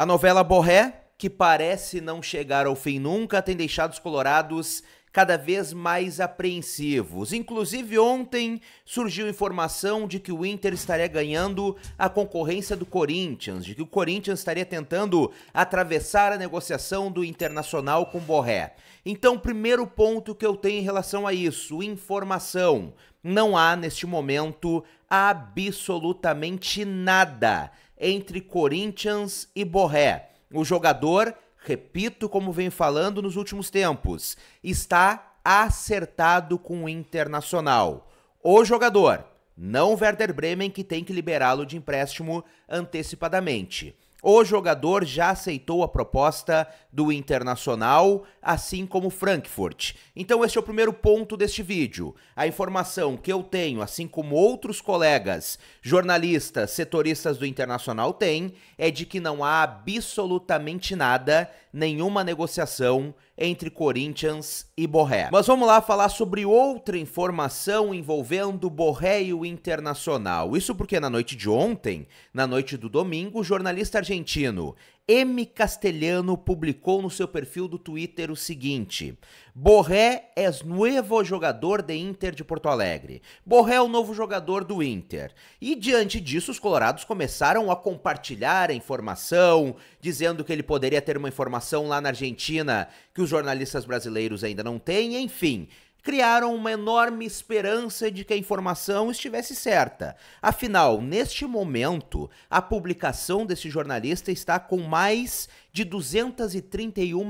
A novela Borré, que parece não chegar ao fim nunca, tem deixado os colorados cada vez mais apreensivos. Inclusive, ontem surgiu informação de que o Inter estaria ganhando a concorrência do Corinthians, de que o Corinthians estaria tentando atravessar a negociação do Internacional com Borré. Então, primeiro ponto que eu tenho em relação a isso, informação. Não há, neste momento, absolutamente nada entre Corinthians e Borré. O jogador, repito como vem falando nos últimos tempos, está acertado com o Internacional. O jogador, não Werder Bremen, que tem que liberá-lo de empréstimo antecipadamente. O jogador já aceitou a proposta do Internacional, assim como Frankfurt. Então, esse é o primeiro ponto deste vídeo. A informação que eu tenho, assim como outros colegas, jornalistas, setoristas do Internacional têm, é de que não há absolutamente nada, nenhuma negociação entre Corinthians e Borré. Mas vamos lá falar sobre outra informação envolvendo Borré e o Internacional. Isso porque na noite de ontem, na noite do domingo, o jornalista argentino M. Castelhano publicou no seu perfil do Twitter o seguinte: Borré é novo jogador de Inter de Porto Alegre. Borré é o novo jogador do Inter. E diante disso, os colorados começaram a compartilhar a informação, dizendo que ele poderia ter uma informação lá na Argentina que os jornalistas brasileiros ainda não têm, enfim criaram uma enorme esperança de que a informação estivesse certa. Afinal, neste momento, a publicação desse jornalista está com mais de 231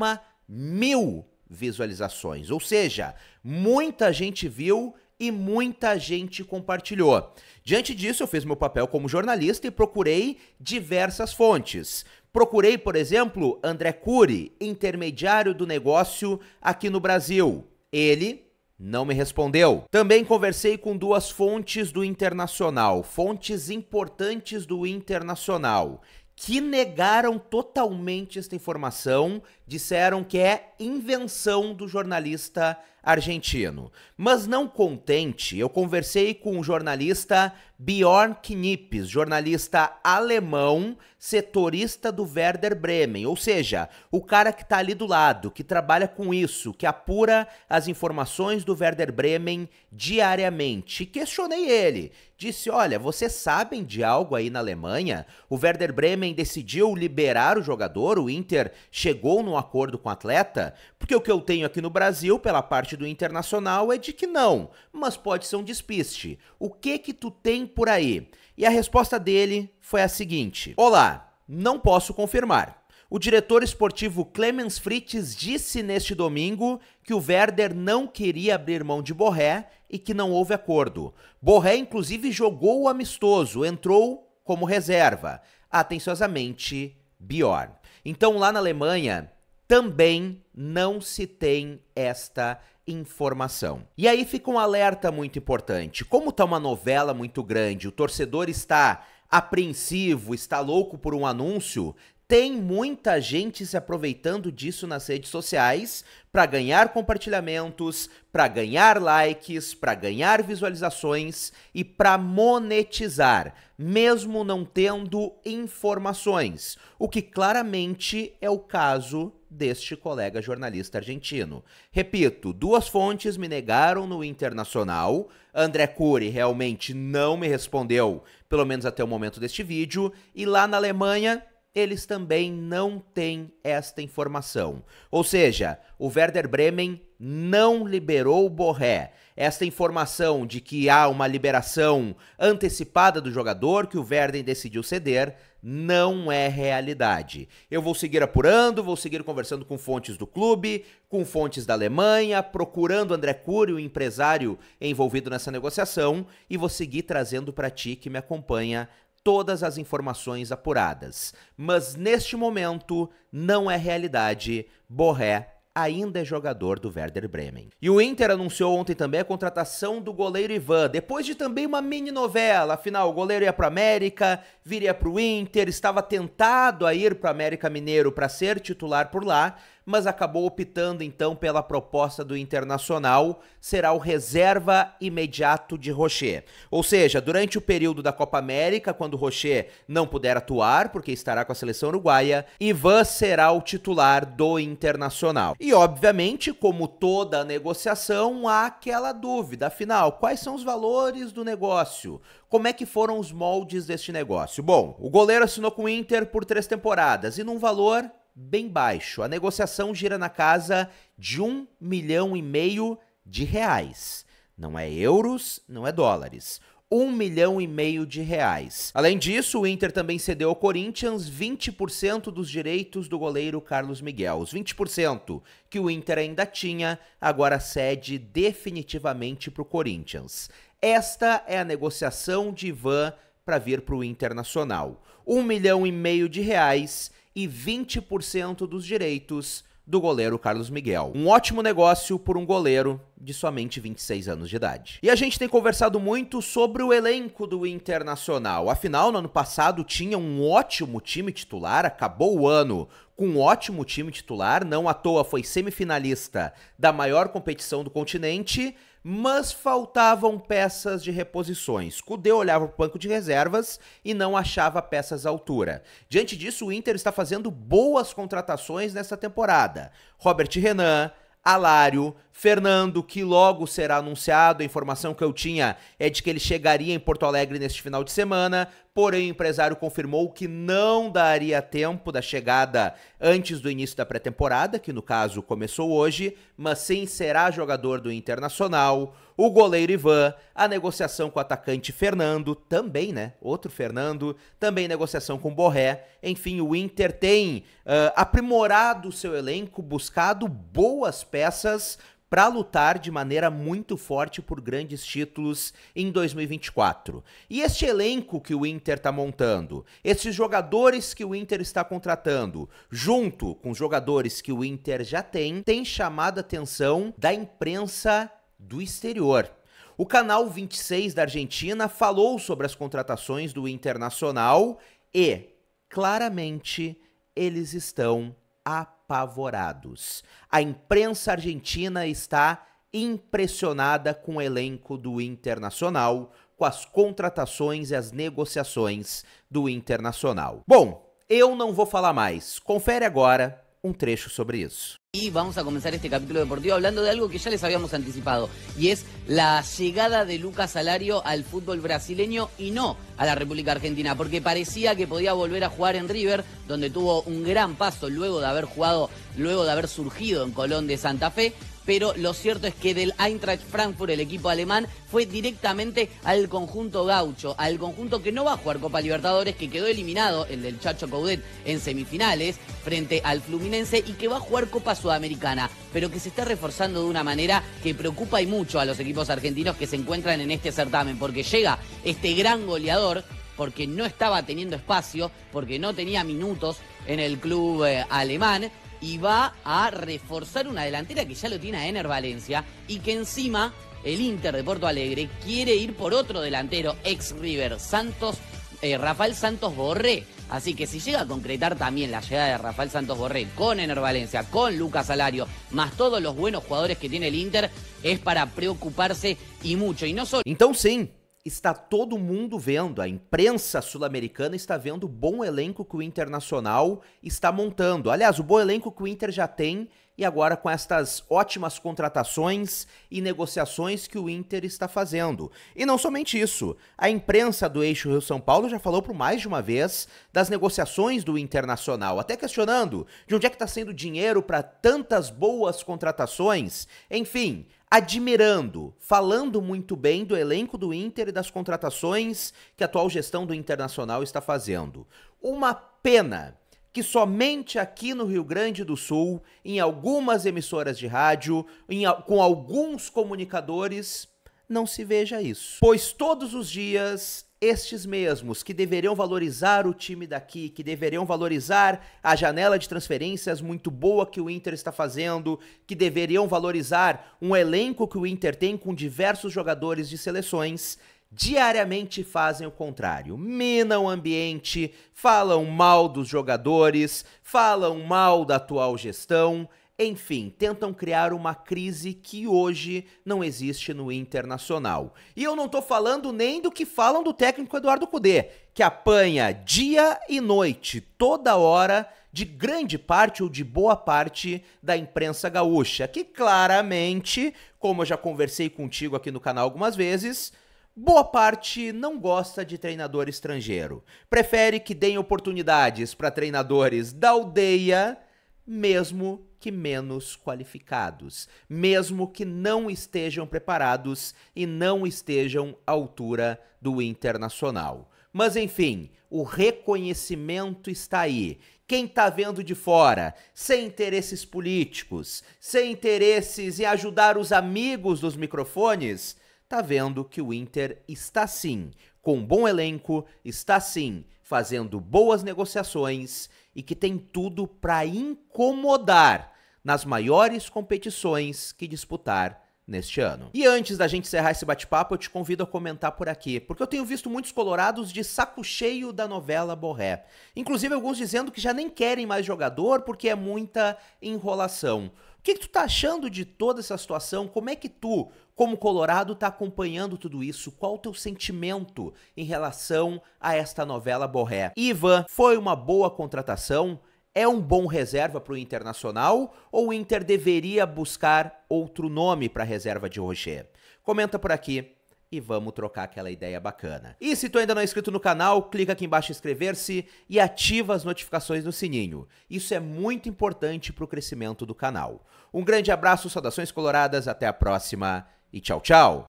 mil visualizações. Ou seja, muita gente viu e muita gente compartilhou. Diante disso, eu fiz meu papel como jornalista e procurei diversas fontes. Procurei, por exemplo, André Cury, intermediário do negócio aqui no Brasil. Ele não me respondeu. Também conversei com duas fontes do Internacional, fontes importantes do Internacional, que negaram totalmente esta informação disseram que é invenção do jornalista argentino. Mas não contente, eu conversei com o jornalista Bjorn Knippes, jornalista alemão, setorista do Werder Bremen, ou seja, o cara que está ali do lado, que trabalha com isso, que apura as informações do Werder Bremen diariamente. Questionei ele, disse: "Olha, vocês sabem de algo aí na Alemanha? O Werder Bremen decidiu liberar o jogador, o Inter chegou no acordo com o atleta? Porque o que eu tenho aqui no Brasil, pela parte do internacional, é de que não, mas pode ser um despiste. O que que tu tem por aí? E a resposta dele foi a seguinte: Olá, não posso confirmar. O diretor esportivo Clemens Fritz disse neste domingo que o Werder não queria abrir mão de Borré e que não houve acordo. Borré, inclusive, jogou o amistoso, entrou como reserva. Atenciosamente, Bior. Então, lá na Alemanha, também não se tem esta informação. E aí fica um alerta muito importante. Como está uma novela muito grande, o torcedor está apreensivo, está louco por um anúncio, tem muita gente se aproveitando disso nas redes sociais para ganhar compartilhamentos, para ganhar likes, para ganhar visualizações e para monetizar, mesmo não tendo informações, o que claramente é o caso deste colega jornalista argentino. Repito, duas fontes me negaram no Internacional. André Cury realmente não me respondeu, pelo menos até o momento deste vídeo, e lá na Alemanha eles também não têm esta informação. Ou seja, o Werder Bremen não liberou o Borré. Esta informação de que há uma liberação antecipada do jogador que o Werder decidiu ceder não é realidade. Eu vou seguir apurando, vou seguir conversando com fontes do clube, com fontes da Alemanha, procurando André Cury, o empresário envolvido nessa negociação, e vou seguir trazendo para ti que me acompanha todas as informações apuradas. Mas neste momento não é realidade. Borré ainda é jogador do Werder Bremen. E o Inter anunciou ontem também a contratação do goleiro Ivan, depois de também uma mini novela. Afinal, o goleiro ia para América, viria para o Inter, estava tentado a ir para América Mineiro para ser titular por lá, mas acabou optando então pela proposta do Internacional, será o reserva imediato de Rocher. Ou seja, durante o período da Copa América, quando Rocher não puder atuar, porque estará com a seleção uruguaia, Ivan será o titular do Internacional. E e, obviamente, como toda negociação, há aquela dúvida: afinal, quais são os valores do negócio? Como é que foram os moldes deste negócio? Bom, o goleiro assinou com o Inter por três temporadas e num valor bem baixo. A negociação gira na casa de um milhão e meio de reais. Não é euros, não é dólares um milhão e meio de reais. Além disso, o Inter também cedeu ao Corinthians 20% dos direitos do goleiro Carlos Miguel. Os 20% que o Inter ainda tinha, agora cede definitivamente para o Corinthians. Esta é a negociação de Ivan para vir para o Internacional. Um milhão e meio de reais e 20% dos direitos do goleiro Carlos Miguel. Um ótimo negócio por um goleiro de somente 26 anos de idade. E a gente tem conversado muito sobre o elenco do Internacional. Afinal, no ano passado tinha um ótimo time titular, acabou o ano com um ótimo time titular, não à toa foi semifinalista da maior competição do continente mas faltavam peças de reposições. Cudê olhava para o banco de reservas e não achava peças à altura. Diante disso, o Inter está fazendo boas contratações nesta temporada. Robert Renan, Alário, Fernando, que logo será anunciado. A informação que eu tinha é de que ele chegaria em Porto Alegre neste final de semana, porém o empresário confirmou que não daria tempo da chegada antes do início da pré-temporada, que no caso começou hoje, mas sim será jogador do Internacional. O goleiro Ivan, a negociação com o atacante Fernando, também, né? Outro Fernando, também negociação com Borré. Enfim, o Inter tem uh, aprimorado o seu elenco, buscado boas peças para lutar de maneira muito forte por grandes títulos em 2024. E este elenco que o Inter está montando, esses jogadores que o Inter está contratando, junto com os jogadores que o Inter já tem, tem chamado a atenção da imprensa do exterior. O canal 26 da Argentina falou sobre as contratações do Internacional e, claramente, eles estão apavorados. A imprensa argentina está impressionada com o elenco do Internacional, com as contratações e as negociações do Internacional. Bom, eu não vou falar mais. Confere agora um trecho sobre isso. Y vamos a comenzar este capítulo deportivo hablando de algo que ya les habíamos anticipado, y es la llegada de Lucas Salario al fútbol brasileño y no a la República Argentina, porque parecía que podía volver a jugar en River, donde tuvo un gran paso luego de haber jugado, luego de haber surgido en Colón de Santa Fe, pero lo cierto es que del Eintracht Frankfurt, el equipo alemán, fue directamente al conjunto gaucho, al conjunto que no va a jugar Copa Libertadores, que quedó eliminado, el del Chacho Caudet, en semifinales, frente al Fluminense, y que va a jugar Copa Sudamericana, pero que se está reforzando de una manera que preocupa y mucho a los equipos argentinos que se encuentran en este certamen, porque llega este gran goleador, porque no estaba teniendo espacio, porque no tenía minutos en el club eh, alemán y va a reforzar una delantera que ya lo tiene a Ener Valencia y que encima el Inter de Porto Alegre quiere ir por otro delantero, ex River, Santos, eh, Rafael Santos Borré. Así que si llega a concretar también la llegada de Rafael Santos Borré con Ener Valencia, con Lucas Salario, más todos los buenos jugadores que tiene el Inter, es para preocuparse y mucho. Y no solo. Entonces, está todo mundo vendo, a imprensa sul-americana está vendo o bom elenco que o Internacional está montando. Aliás, o bom elenco que o Inter já tem e agora com estas ótimas contratações e negociações que o Inter está fazendo. E não somente isso, a imprensa do Eixo Rio São Paulo já falou por mais de uma vez das negociações do Internacional, até questionando de onde é que está sendo dinheiro para tantas boas contratações. Enfim, admirando, falando muito bem do elenco do Inter e das contratações que a atual gestão do Internacional está fazendo. Uma pena que somente aqui no Rio Grande do Sul, em algumas emissoras de rádio, em, com alguns comunicadores, não se veja isso. Pois todos os dias, estes mesmos que deveriam valorizar o time daqui, que deveriam valorizar a janela de transferências muito boa que o Inter está fazendo, que deveriam valorizar um elenco que o Inter tem com diversos jogadores de seleções, diariamente fazem o contrário. Minam o ambiente, falam mal dos jogadores, falam mal da atual gestão, enfim, tentam criar uma crise que hoje não existe no internacional. E eu não estou falando nem do que falam do técnico Eduardo Cudê, que apanha dia e noite, toda hora, de grande parte ou de boa parte da imprensa gaúcha, que claramente, como eu já conversei contigo aqui no canal algumas vezes, Boa parte não gosta de treinador estrangeiro. Prefere que deem oportunidades para treinadores da aldeia, mesmo que menos qualificados, mesmo que não estejam preparados e não estejam à altura do internacional. Mas enfim, o reconhecimento está aí. Quem está vendo de fora, sem interesses políticos, sem interesses em ajudar os amigos dos microfones, tá vendo que o Inter está sim com um bom elenco, está sim fazendo boas negociações e que tem tudo para incomodar nas maiores competições que disputar neste ano. E antes da gente encerrar esse bate-papo, eu te convido a comentar por aqui, porque eu tenho visto muitos colorados de saco cheio da novela Borré. Inclusive alguns dizendo que já nem querem mais jogador porque é muita enrolação que, que tu tá achando de toda essa situação? Como é que tu, como colorado, tá acompanhando tudo isso? Qual o teu sentimento em relação a esta novela Borré? Ivan, foi uma boa contratação? é um bom reserva para o Internacional ou o Inter deveria buscar outro nome para a reserva de Roger? Comenta por aqui e vamos trocar aquela ideia bacana. E se tu ainda não é inscrito no canal, clica aqui embaixo em inscrever-se e ativa as notificações no sininho. Isso é muito importante para o crescimento do canal. Um grande abraço, saudações coloradas, até a próxima e tchau, tchau!